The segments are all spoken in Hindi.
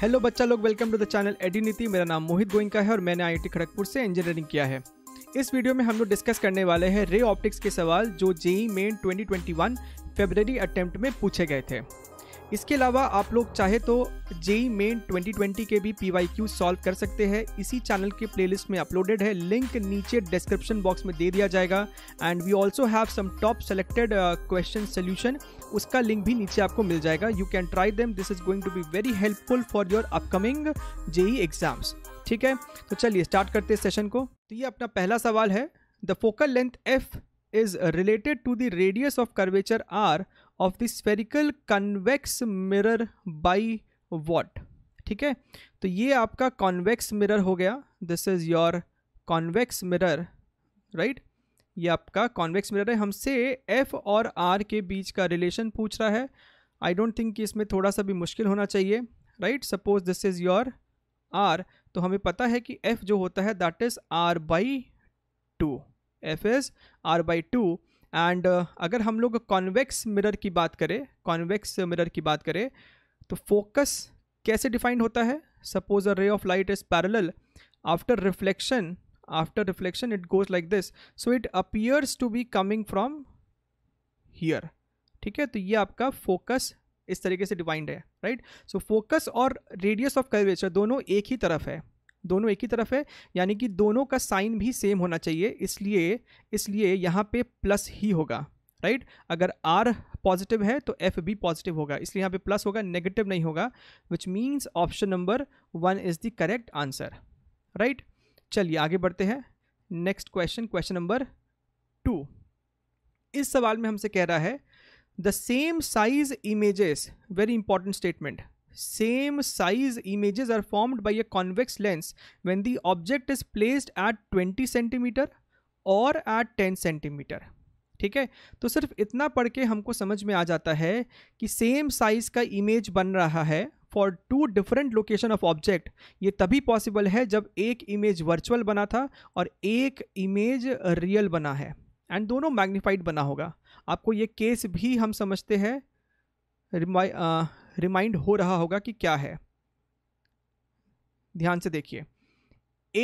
हेलो बच्चा लोग वेलकम टू द चैनल एडी नीति मेरा नाम मोहित गोइंका है और मैंने आई खड़गपुर से इंजीनियरिंग किया है इस वीडियो में हम लोग डिस्कस करने वाले हैं रे ऑप्टिक्स के सवाल जो जेई मेन 2021 फरवरी अटेम्प्ट में पूछे गए थे इसके अलावा आप लोग चाहे तो जेई मेन 2020 के भी पी वाई क्यू सॉल्व कर सकते हैं इसी चैनल के प्लेलिस्ट में अपलोडेड है लिंक नीचे डिस्क्रिप्शन बॉक्स में दे दिया जाएगा and we also have some top selected question solution उसका लिंक भी नीचे आपको मिल जाएगा you can try them this is going to be very helpful for your upcoming JEE exams ठीक है तो चलिए स्टार्ट करते हैं सेशन को तो ये अपना पहला सवाल है the focal length F is related to the radius of curvature R of the spherical convex mirror by what ठीक है तो ये आपका कॉन्वेक्स मिरर हो गया this is your convex mirror right ये आपका कॉन्वेक्स मिरर है हमसे एफ और आर के बीच का रिलेशन पूछ रहा है आई डोंट थिंक कि इसमें थोड़ा सा भी मुश्किल होना चाहिए right suppose this is your R तो हमें पता है कि एफ जो होता है that is R by two F is R by two and uh, अगर हम लोग कॉन्वेक्स मिरर की बात करें कॉन्वेक्स मिरर की बात करें तो फोकस कैसे डिफाइंड होता है suppose a ray of light is parallel after reflection after reflection it goes like this so it appears to be coming from here ठीक है तो ये आपका फोकस इस तरीके से डिफाइंड है राइट सो फोकस और रेडियस ऑफ कर्वेचर दोनों एक ही तरफ है दोनों एक ही तरफ है यानी कि दोनों का साइन भी सेम होना चाहिए इसलिए इसलिए यहाँ पे प्लस ही होगा राइट अगर आर पॉजिटिव है तो एफ भी पॉजिटिव होगा इसलिए यहाँ पे प्लस होगा नेगेटिव नहीं होगा which means option number one is the correct answer right चलिए आगे बढ़ते हैं next question question number two इस सवाल में हमसे कह रहा है the same size images very important statement same size images are formed by a convex lens when the object is placed at 20 centimetre or at 10 centimetre ठीक है तो सिर्फ इतना पढ़ के हमको समझ में आ जाता है कि सेम साइज़ का इमेज बन रहा है for two different location of object ये तभी पॉसिबल है जब एक इमेज वर्चुअल बना था और एक इमेज रियल बना है एंड दोनों मैग्नीफाइड बना होगा आपको ये केस भी हम समझते हैं रिमाइंड हो रहा होगा कि क्या है ध्यान से देखिए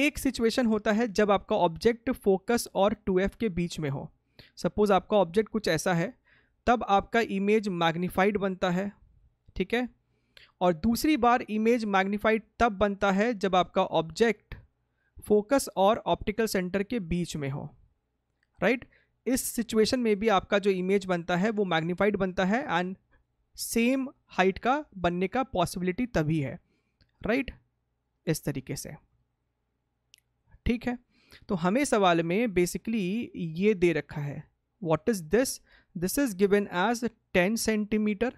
एक सिचुएशन होता है जब आपका ऑब्जेक्ट फोकस और 2f के बीच में हो सपोज़ आपका ऑब्जेक्ट कुछ ऐसा है तब आपका इमेज मैग्नीफाइड बनता है ठीक है और दूसरी बार इमेज मैग्नीफाइड तब बनता है जब आपका ऑब्जेक्ट फोकस और ऑप्टिकल सेंटर के बीच में हो राइट right? इस सिचुएशन में भी आपका जो इमेज बनता है वो मैग्नीफाइड बनता है एंड सेम हाइट का बनने का पॉसिबिलिटी तभी है राइट right? इस तरीके से ठीक है तो हमें सवाल में बेसिकली ये दे रखा है what is this this is given as ten centimetre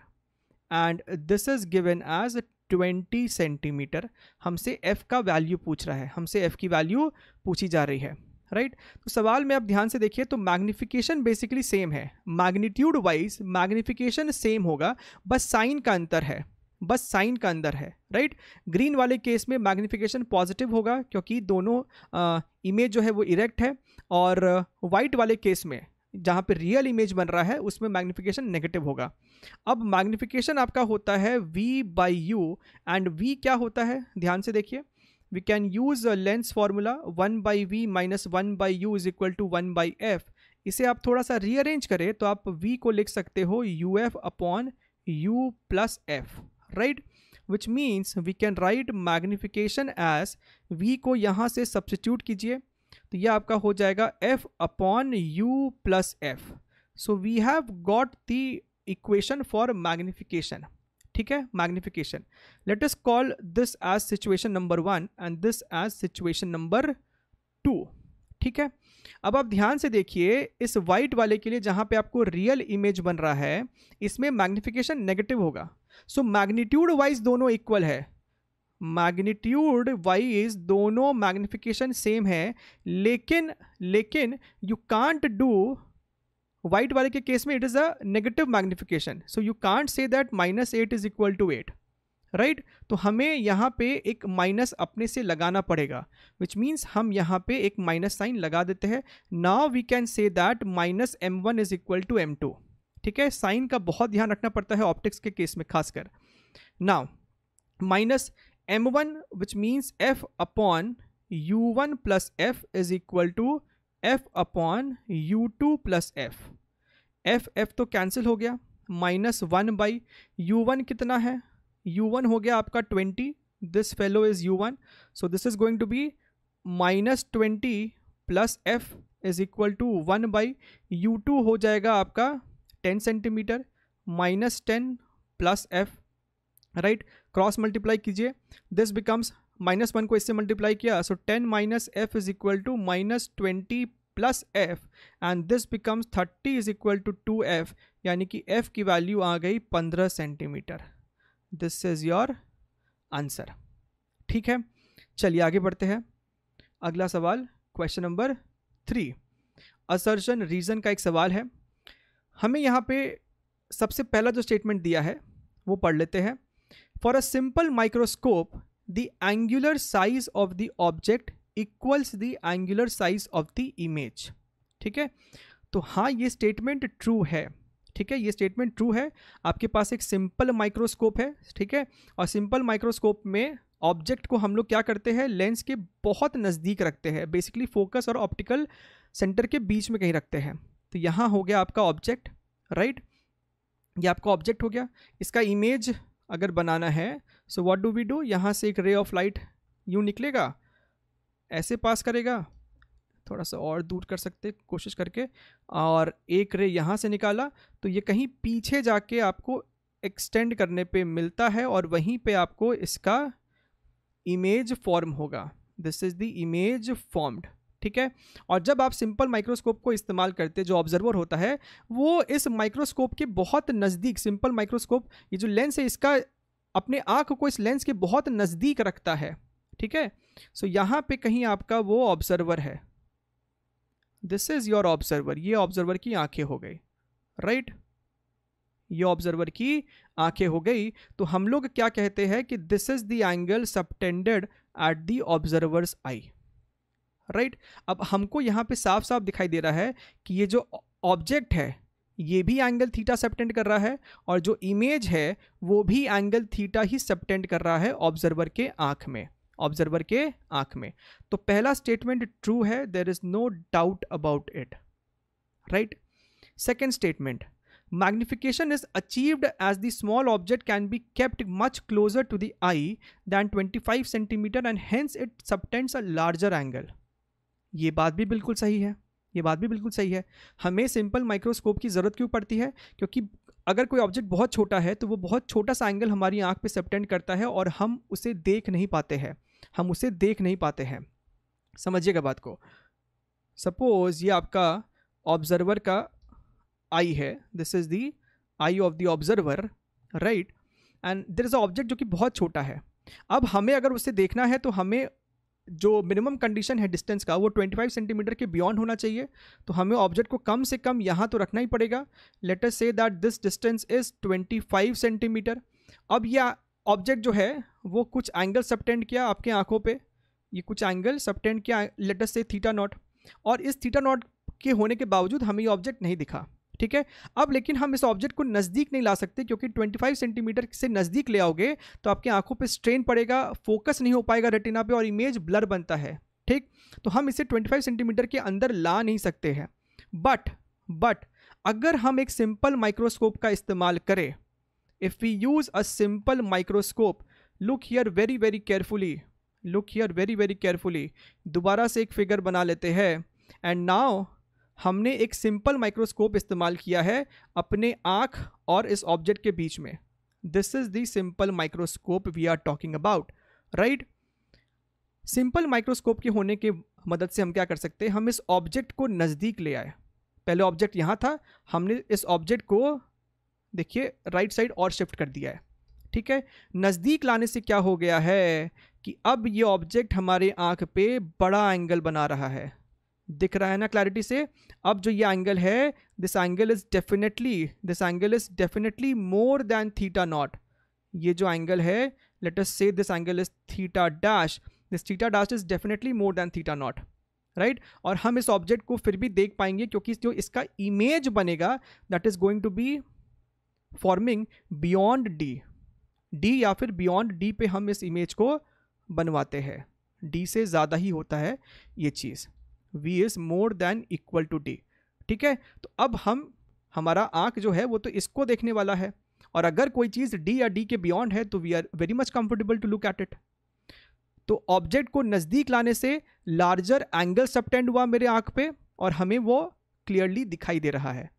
and this is given as twenty centimetre हमसे एफ़ का वैल्यू पूछ रहा है हमसे एफ़ की वैल्यू पूछी जा रही है राइट तो सवाल में आप ध्यान से देखिए तो मैग्निफिकेशन बेसिकली सेम है मैग्नीट्यूड वाइज मैग्निफिकेशन सेम होगा बस साइन का अंतर है बस साइन का अंदर है राइट ग्रीन वाले केस में मैग्निफिकेशन पॉजिटिव होगा क्योंकि दोनों इमेज जो है वो इरेक्ट है और वाइट वाले केस में जहाँ पे रियल इमेज बन रहा है उसमें मैग्निफिकेशन नेगेटिव होगा अब मैग्निफिकेशन आपका होता है V by U and V क्या होता है ध्यान से देखिए we can use a lens formula 1 by v minus 1 by u is equal to 1 by f इसे आप थोड़ा सा रीअरेंज करें तो आप v को लिख सकते हो U F upon U plus F right which means we can write magnification as v को यहाँ से सब्सिट्यूट कीजिए तो ये आपका हो जाएगा f upon U plus F so we have got the equation for magnification ठीक है magnification let call this as situation number one and this as situation number two ठीक है अब आप ध्यान से देखिए इस वाइट वाले के लिए जहाँ पे आपको रियल इमेज बन रहा है इसमें मैग्निफिकेशन नेगेटिव होगा सो मैग्नीट्यूड वाइज दोनों इक्वल है मैग्नीट्यूड वाइज दोनों मैग्निफिकेशन सेम है लेकिन लेकिन यू कांट डू वाइट वाले के केस में it is a negative magnification so you can't say that minus eight is equal to eight right तो हमें यहाँ पे एक माइनस अपने से लगाना पड़ेगा विच मीन्स हम यहाँ पे एक माइनस साइन लगा देते हैं now we can say that minus M one is equal to M two ठीक है साइन का बहुत ध्यान रखना पड़ता है ऑप्टिक्स के केस में खासकर now minus M one which means F upon U one plus F is equal to F upon U two plus F F F तो कैंसिल हो गया minus one by U one कितना है यू वन हो गया आपका twenty this fellow is U one so this is going to be minus twenty plus F is equal to one by U two हो जाएगा आपका ten centimetre minus ten plus F right cross multiply कीजिए दिस बिकम्स माइनस वन को इससे मल्टीप्लाई किया so ten minus F is equal to minus twenty plus F and this becomes thirty is equal to two F यानी कि एफ की वैल्यू आ गई पंद्रह centimetre this is your answer ठीक है चलिए आगे बढ़ते हैं अगला सवाल question number three assertion reason का एक सवाल है हमें यहाँ पे सबसे पहला जो स्टेटमेंट दिया है वो पढ़ लेते हैं for a simple microscope the angular size of the object equals the angular size of the image ठीक है तो हाँ ये स्टेटमेंट ट्रू है ठीक है ये स्टेटमेंट ट्रू है आपके पास एक सिंपल माइक्रोस्कोप है ठीक है और सिंपल माइक्रोस्कोप में ऑब्जेक्ट को हम लोग क्या करते हैं लेंस के बहुत नज़दीक रखते हैं बेसिकली फोकस और ऑप्टिकल सेंटर के बीच में कहीं रखते हैं तो यहाँ हो गया आपका ऑब्जेक्ट राइट ये आपका ऑब्जेक्ट हो गया इसका इमेज अगर बनाना है so what do we do यहाँ से एक रे ऑफ लाइट यूँ निकलेगा ऐसे पास करेगा थोड़ा सा और दूर कर सकते कोशिश करके और एक रे यहाँ से निकाला तो ये कहीं पीछे जाके आपको एक्सटेंड करने पे मिलता है और वहीं पे आपको इसका इमेज फॉर्म होगा this is the image formed ठीक है और जब आप सिंपल माइक्रोस्कोप को इस्तेमाल करते जो ऑब्जर्वर होता है वो इस माइक्रोस्कोप के बहुत नज़दीक सिंपल माइक्रोस्कोप ये जो लेंस है इसका अपने आँख को इस लेंस के बहुत नज़दीक रखता है ठीक है सो यहां यहाँ पे कहीं आपका वो ऑब्जर्वर है दिस इज़ योर ऑब्जर्वर ये ऑब्जर्वर की आंखें हो गई राइट right? ये ऑब्जर्वर की आंखें हो गई तो हम लोग क्या कहते हैं कि this is the angle subtended at the observer's eye right अब हमको यहां पे साफ साफ दिखाई दे रहा है कि ये जो ऑब्जेक्ट है ये भी एंगल थीटा सबटेंड कर रहा है और जो इमेज है वो भी एंगल थीटा ही सबटेंड कर रहा है ऑब्जर्वर के आंख में ऑब्जर्वर के आंख में तो पहला स्टेटमेंट ट्रू है there is no doubt about it right second statement magnification is achieved as the small object can be kept much closer to the eye than twenty five centimetre and hence it subtends a larger angle ये बात भी बिल्कुल सही है ये बात भी बिल्कुल सही है हमें सिंपल माइक्रोस्कोप की ज़रूरत क्यों पड़ती है क्योंकि अगर कोई ऑब्जेक्ट बहुत छोटा है तो वो बहुत छोटा सा एंगल हमारी आँख पे सेप्टेंड करता है और हम उसे देख नहीं पाते हैं हम उसे देख नहीं पाते हैं समझिएगा बात को सपोज़ ये आपका ऑब्जर्वर का आई है this is the eye of the observer right and there is a object जो कि बहुत छोटा है अब हमें अगर उसे देखना है तो हमें जो मिनिमम कंडीशन है डिस्टेंस का वो 25 सेंटीमीटर के बियॉन्ड होना चाहिए तो हमें ऑब्जेक्ट को कम से कम यहाँ तो रखना ही पड़ेगा let us say that this distance is 25 centimetre अब यह ऑब्जेक्ट जो है वो कुछ एंगल सबटेंड किया आपके आंखों पे ये कुछ एंगल सबटेंड किया लेटर से थीटा नॉट और इस थीटा नॉट के होने के बावजूद हमें ये ऑब्जेक्ट नहीं दिखा ठीक है अब लेकिन हम इस ऑब्जेक्ट को नज़दीक नहीं ला सकते क्योंकि 25 सेंटीमीटर से नज़दीक ले आओगे तो आपकी आंखों पे स्ट्रेन पड़ेगा फोकस नहीं हो पाएगा रेटिना पे और इमेज ब्लर बनता है ठीक तो हम इसे 25 सेंटीमीटर के अंदर ला नहीं सकते हैं बट बट अगर हम एक सिंपल माइक्रोस्कोप का इस्तेमाल करें if we use a simple microscope look here very very carefully look here very very carefully दोबारा से एक फिगर बना लेते हैं एंड नाव हमने एक सिंपल माइक्रोस्कोप इस्तेमाल किया है अपने आँख और इस ऑब्जेक्ट के बीच में this is the simple microscope we are talking about right simple microscope के होने के मदद से हम क्या कर सकते हैं हम इस ऑब्जेक्ट को नज़दीक ले आए पहले ऑब्जेक्ट यहाँ था हमने इस ऑब्जेक्ट को देखिए राइट साइड और शिफ्ट कर दिया है ठीक है नज़दीक लाने से क्या हो गया है कि अब ये ऑब्जेक्ट हमारे आँख पे बड़ा एंगल बना रहा है दिख रहा है ना क्लैरिटी से अब जो ये एंगल है this angle is definitely this angle is definitely more than theta not ये जो एंगल है let us say this angle is theta dash this theta dash is definitely more than theta not right और हम इस ऑब्जेक्ट को फिर भी देख पाएंगे क्योंकि जो इसका इमेज बनेगा that is going to be forming beyond D D या फिर बियॉन्ड डी पे हम इस इमेज को बनवाते हैं डी से ज़्यादा ही होता है ये चीज़ V is more than equal to D ठीक है तो अब हम हमारा आँख जो है वो तो इसको देखने वाला है और अगर कोई चीज़ डी या डी के बियॉन्ड है तो we are very much comfortable to look at it तो ऑब्जेक्ट को नज़दीक लाने से लार्जर एंगल सबटेंड हुआ मेरे आँख पे और हमें वो क्लियरली दिखाई दे रहा है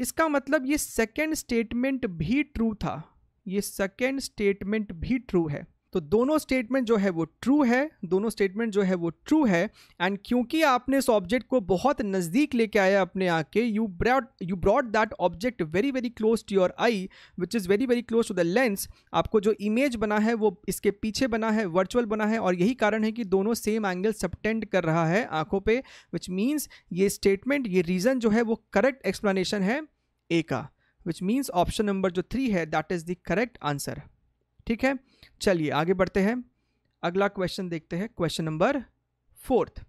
इसका मतलब ये सेकेंड स्टेटमेंट भी ट्रू था ये सेकेंड स्टेटमेंट भी ट्रू है तो दोनों स्टेटमेंट जो है वो ट्रू है दोनों स्टेटमेंट जो है वो ट्रू है एंड क्योंकि आपने इस ऑब्जेक्ट को बहुत नज़दीक लेके आया अपने आके you brought you brought that object very very close to your eye which is very very close to the lens आपको जो इमेज बना है वो इसके पीछे बना है वर्चुअल बना है और यही कारण है कि दोनों सेम एंगल सबटेंड कर रहा है आंखों पे विच मीन्स ये स्टेटमेंट ये रीज़न जो है वो करेक्ट एक्सप्लेनेशन है ए का विच मीन्स ऑप्शन नंबर जो थ्री है that is the correct answer ठीक है चलिए आगे बढ़ते हैं अगला क्वेश्चन देखते हैं क्वेश्चन नंबर फोर्थ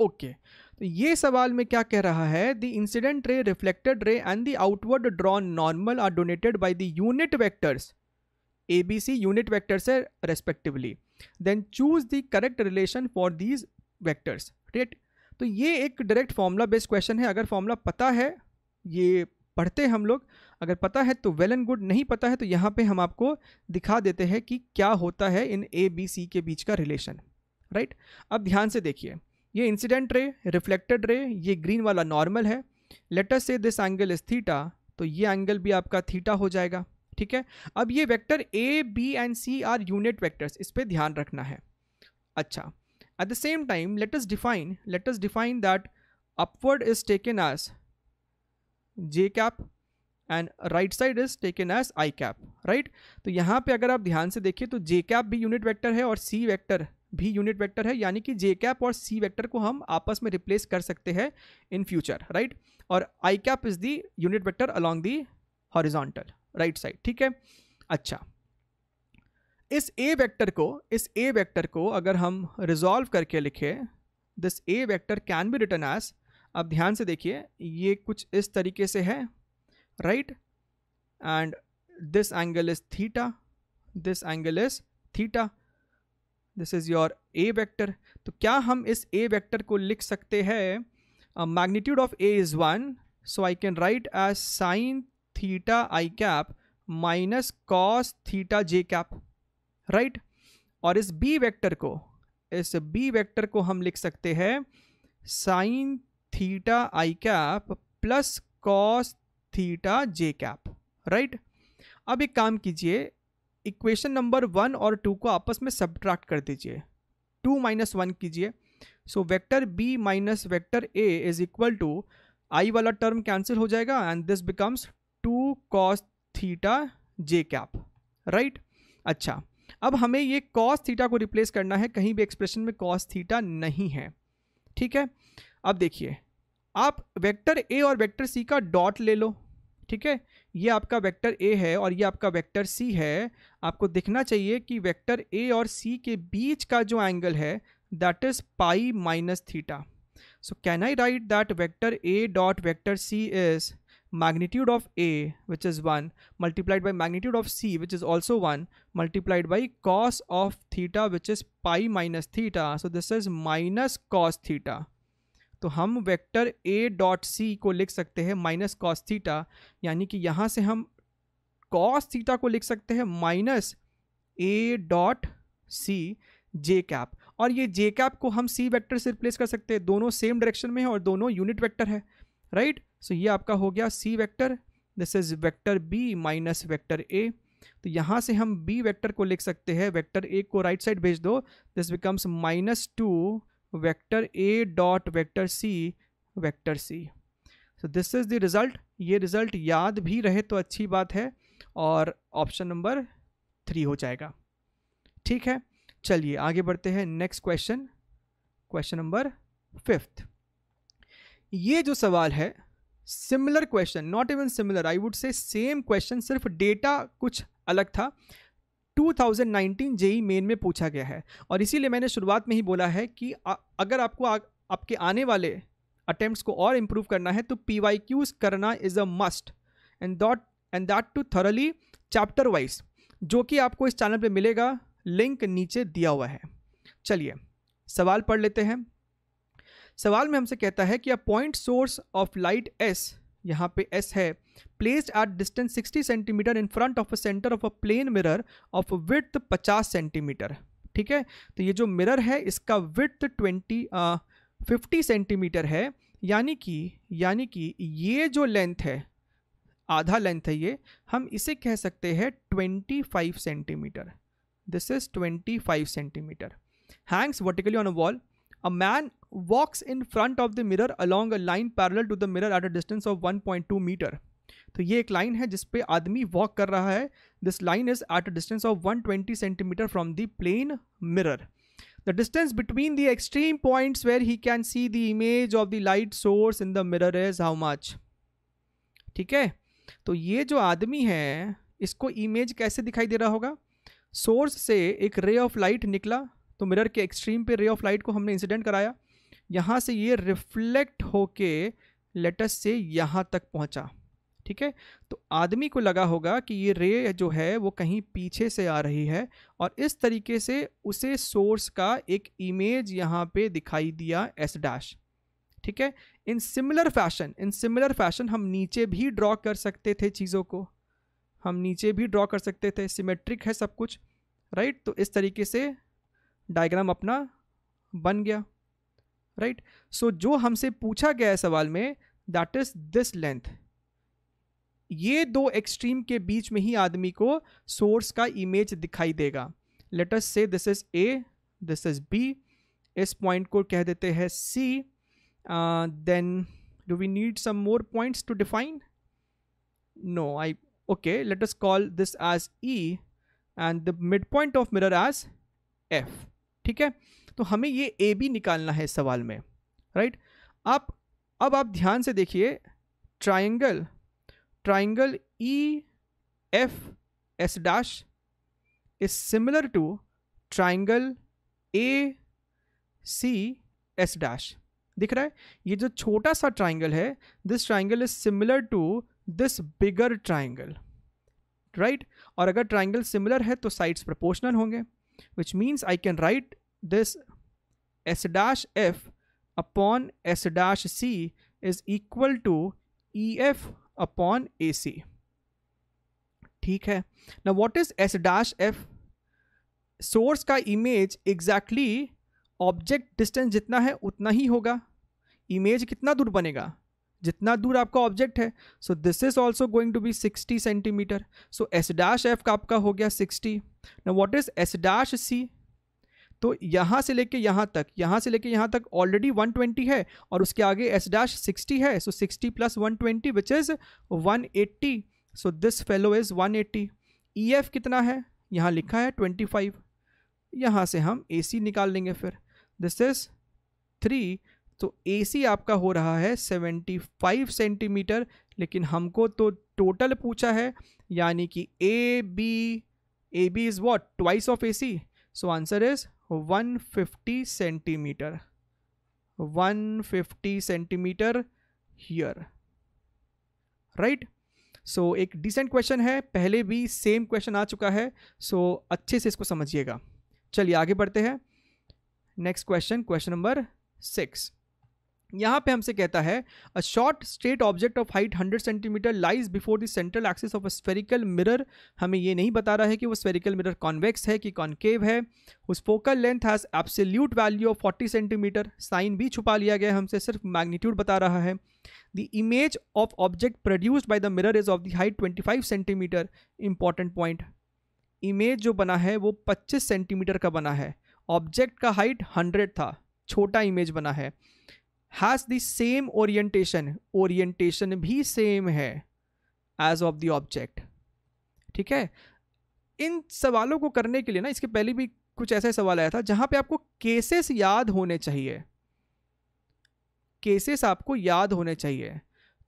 ओके तो ये सवाल में क्या कह रहा है the incident ray reflected ray and the outward drawn normal are donated by the unit vectors A B C unit vectors है respectively then choose the correct relation for these vectors rate तो ये एक डायरेक्ट फॉर्मूला बेस्ड क्वेश्चन है अगर फॉर्मूला पता है ये पढ़ते हैं हम लोग अगर पता है तो वेल एंड गुड नहीं पता है तो यहाँ पे हम आपको दिखा देते हैं कि क्या होता है इन ए बी सी के बीच का रिलेशन राइट अब ध्यान से देखिए ये इंसिडेंट रे रिफ्लेक्टेड रे ये ग्रीन वाला नॉर्मल है लेटर से दिस एंगल इज थीटा तो ये एंगल भी आपका थीटा हो जाएगा ठीक है अब ये vector A B and C are unit vectors इस पर ध्यान रखना है अच्छा at the same time let define let define that upward is taken as J cap and right side is taken as I cap right तो यहाँ पे अगर आप ध्यान से देखें तो जे कैप भी यूनिट वेक्टर है और सी वेक्टर भी यूनिट वेक्टर है यानी कि जे कैप और सी वेक्टर को हम आपस में रिप्लेस कर सकते हैं इन फ्यूचर राइट और I cap is the unit vector along the horizontal right side ठीक है अच्छा इस ए वेक्टर को इस ए वेक्टर को अगर हम रिजॉल्व करके लिखें this A vector can be written as अब ध्यान से देखिए ये कुछ इस तरीके से है right and this angle is theta this angle is theta this is your a vector to kya hum is a vector ko likh sakte hai a uh, magnitude of a is 1 so I can write as sin theta i cap minus cos theta j cap right aur is b vector ko is b vector ko hum likh sakte hai sin theta i cap plus cos theta J cap right अब एक काम कीजिए इक्वेशन नंबर वन और टू को आपस में सब्ट्रैक्ट कर दीजिए टू माइनस वन कीजिए so vector B minus vector A is equal to I वाला टर्म कैंसिल हो जाएगा and this becomes two cos theta J cap right अच्छा अब हमें ये कॉस थीटा को रिप्लेस करना है कहीं भी एक्सप्रेशन में कॉस थीटा नहीं है ठीक है अब देखिए आप वेक्टर ए और वेक्टर सी का डॉट ले लो ठीक है ये आपका वेक्टर ए है और ये आपका वेक्टर सी है आपको देखना चाहिए कि वेक्टर ए और सी के बीच का जो एंगल है that is pi minus theta so can I write that vector A dot vector C is magnitude of A which is one multiplied by magnitude of C which is also one multiplied by cos of theta which is pi minus theta so this is minus cos theta तो हम वेक्टर ए डॉट सी को लिख सकते हैं माइनस कॉस थीटा यानी कि यहाँ से हम कॉस थीटा को लिख सकते हैं minus A dot C J cap और ये जे कैप को हम सी वेक्टर से रिप्लेस कर सकते हैं दोनों सेम डायरेक्शन में है और दोनों यूनिट वेक्टर है राइट सो so ये आपका हो गया C vector this is vector B minus vector A तो यहाँ से हम बी वेक्टर को लिख सकते हैं वेक्टर ए को राइट साइड भेज दो this becomes minus two vector A dot vector C vector C so this is the result ये रिज़ल्ट याद भी रहे तो अच्छी बात है और ऑप्शन नंबर थ्री हो जाएगा ठीक है चलिए आगे बढ़ते हैं next question question number fifth ये जो सवाल है similar question not even similar I would say same question सिर्फ डेटा कुछ अलग था 2019 जेई मेन में पूछा गया है और इसीलिए मैंने शुरुआत में ही बोला है कि आ, अगर आपको आ, आपके आने वाले अटेम्प्ट को और इम्प्रूव करना है तो पी वाई क्यूज करना is a must and that and that too thoroughly chapter wise जो कि आपको इस चैनल पे मिलेगा लिंक नीचे दिया हुआ है चलिए सवाल पढ़ लेते हैं सवाल में हमसे कहता है कि a point source of light S यहाँ पे एस है placed at distance 60 centimetre in front of a centre of a plane mirror of with 50 centimetre ठीक है तो ये जो मिरर है इसका विथ 20 फिफ्टी सेंटीमीटर है यानी कि यानी कि ये जो लेंथ है आधा लेंथ है ये हम इसे कह सकते हैं 25 centimetre this is 25 centimetre hangs vertically on a wall a man walks in front of the mirror along a line parallel to the mirror at a distance of one point two metre तो ये एक लाइन है जिसपे आदमी वॉक कर रहा है this line is at a distance of one twenty centimetre from the plane mirror the distance between the extreme point where he can see the image of the light source in the mirror is how much ठीक है तो ये जो आदमी है इसको इमेज कैसे दिखाई दे रहा होगा सोर्स से एक रे ऑफ लाइट निकला तो मिरर के एक्सट्रीम पे रे ऑफ लाइट को हमने इंसिडेंट कराया यहाँ से ये रिफ्लेक्ट होके लेटस से यहाँ तक पहुँचा ठीक है तो आदमी को लगा होगा कि ये रे जो है वो कहीं पीछे से आ रही है और इस तरीके से उसे सोर्स का एक इमेज यहाँ पे दिखाई दिया एस डैश ठीक है in similar fashion in similar fashion हम नीचे भी ड्रॉ कर सकते थे चीज़ों को हम नीचे भी ड्रॉ कर सकते थे सिमेट्रिक है सब कुछ राइट तो इस तरीके से डायग्राम अपना बन गया राइट right? सो so, जो हमसे पूछा गया है सवाल में दैट इज दिस लेंथ ये दो एक्सट्रीम के बीच में ही आदमी को सोर्स का इमेज दिखाई देगा let's say this is A this is B इस पॉइंट को कह देते हैं C then do we need some more points to define no I okay let's call this as E and the mid point of mirror as F ठीक है तो हमें ये ए बी निकालना है इस सवाल में राइट आप अब आप ध्यान से देखिए triangle triangle E F S dash is similar to triangle A C S dash दिख रहा है ये जो छोटा सा ट्राइंगल है this triangle is similar to this bigger triangle right और अगर ट्राइंगल सिमिलर है तो साइड्स प्रपोर्शनल होंगे which means I can write this s dash f upon s dash c is equal to ef upon ac ठीक है ना what is S dash F source का इमेज एग्जैक्टली ऑब्जेक्ट डिस्टेंस जितना है उतना ही होगा इमेज कितना दूर बनेगा जितना दूर आपका ऑब्जेक्ट है so this is also going to be 60 centimetre so S dash F का आपका हो गया 60 ना what is S dash C तो यहाँ से लेके यहाँ तक यहाँ से लेके यहाँ तक ऑलरेडी 120 है और उसके आगे एस डैश सिक्सटी है so sixty plus one twenty which is one eighty so this fellow is one eighty E F कितना है यहाँ लिखा है ट्वेंटी फाइव यहाँ से हम ए सी निकाल लेंगे फिर दिस इज़ थ्री तो ए सी आपका हो रहा है सेवेंटी फाइव सेंटीमीटर लेकिन हमको तो टोटल पूछा है यानी कि A B A B is what twice of A C so answer is 150 centimetre 150 centimetre here right so एक डिसेंट क्वेश्चन है पहले भी सेम क्वेश्चन आ चुका है सो so अच्छे से इसको समझिएगा चलिए आगे बढ़ते हैं next question question number six यहाँ पे हमसे कहता है a short straight object of height 100 centimetre lies before the central axis of a spherical mirror हमें ये नहीं बता रहा है कि वो स्फेरिकल मिरर कॉन्वेक्स है कि कॉन्केव है उस focal length has absolute value of 40 centimetre sign भी छुपा लिया गया हमसे सिर्फ मैग्नीट्यूड बता रहा है the image of object produced by the mirror is of the height 25 centimetre important point image जो बना है वो 25 सेंटीमीटर का बना है ऑब्जेक्ट का हाइट 100 था छोटा इमेज बना है has the same orientation orientation भी सेम है एज ऑफ द ऑब्जेक्ट ठीक है इन सवालों को करने के लिए ना इसके पहले भी कुछ ऐसा सवाल आया था जहाँ पे आपको केसेस याद होने चाहिए केसेस आपको याद होने चाहिए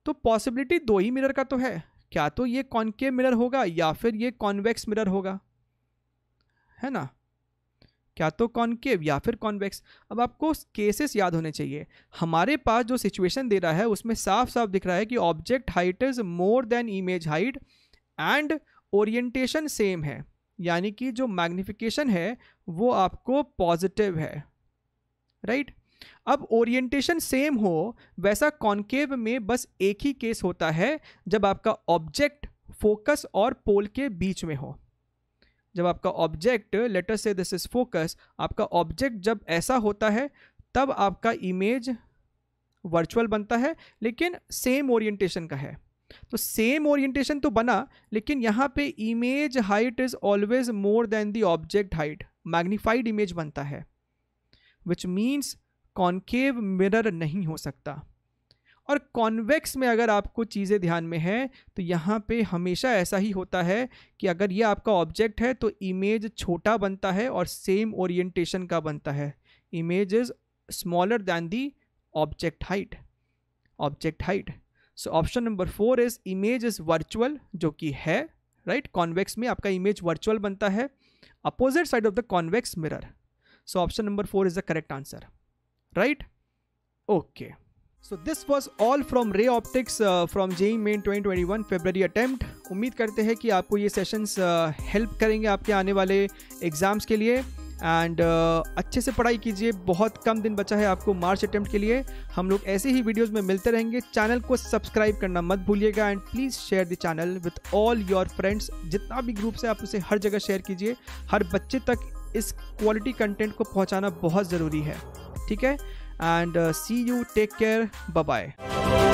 तो पॉसिबिलिटी दो ही मिरर का तो है क्या तो ये कॉनकेव मिरर होगा या फिर ये कॉन्वेक्स मिरर होगा है ना क्या तो कॉन्केव या फिर कॉन्वेक्स अब आपको केसेस याद होने चाहिए हमारे पास जो सिचुएशन दे रहा है उसमें साफ साफ दिख रहा है कि object height is more than image height and orientation same है यानी कि जो मैग्निफिकेशन है वो आपको पॉजिटिव है राइट right? अब ओरिएंटेशन सेम हो वैसा कॉन्केव में बस एक ही केस होता है जब आपका ऑब्जेक्ट फोकस और पोल के बीच में हो जब आपका ऑब्जेक्ट लेटर से दिस इज फोकस आपका ऑब्जेक्ट जब ऐसा होता है तब आपका इमेज वर्चुअल बनता है लेकिन सेम ओरिएंटेशन का है तो सेम ओरिएंटेशन तो बना लेकिन यहाँ पे image height is always more than the object height magnified image बनता है विच मीन्स कॉन्केव मिरर नहीं हो सकता और कॉन्वेक्स में अगर आपको चीज़ें ध्यान में हैं तो यहाँ पे हमेशा ऐसा ही होता है कि अगर ये आपका ऑब्जेक्ट है तो इमेज छोटा बनता है और सेम ओरिएंटेशन का बनता है image is smaller than the object height object height so option number four is image is virtual जो कि है राइट कॉन्वेक्स में आपका इमेज वर्चुअल बनता है opposite side of the convex mirror so option number four is the correct answer right okay so this was all from ray optics from JEE Main one February attempt उम्मीद करते हैं कि आपको ये सेशंस हेल्प uh, करेंगे आपके आने वाले एग्ज़ाम्स के लिए एंड uh, अच्छे से पढ़ाई कीजिए बहुत कम दिन बचा है आपको मार्च अटैम्प्ट के लिए हम लोग ऐसे ही वीडियोज़ में मिलते रहेंगे चैनल को सब्सक्राइब करना मत भूलिएगा and please share the channel with all your friends जितना भी ग्रुप्स है आप उसे हर जगह शेयर कीजिए हर बच्चे तक इस क्वालिटी कंटेंट को पहुँचाना बहुत ज़रूरी है ठीक है and uh, see you take care bye bye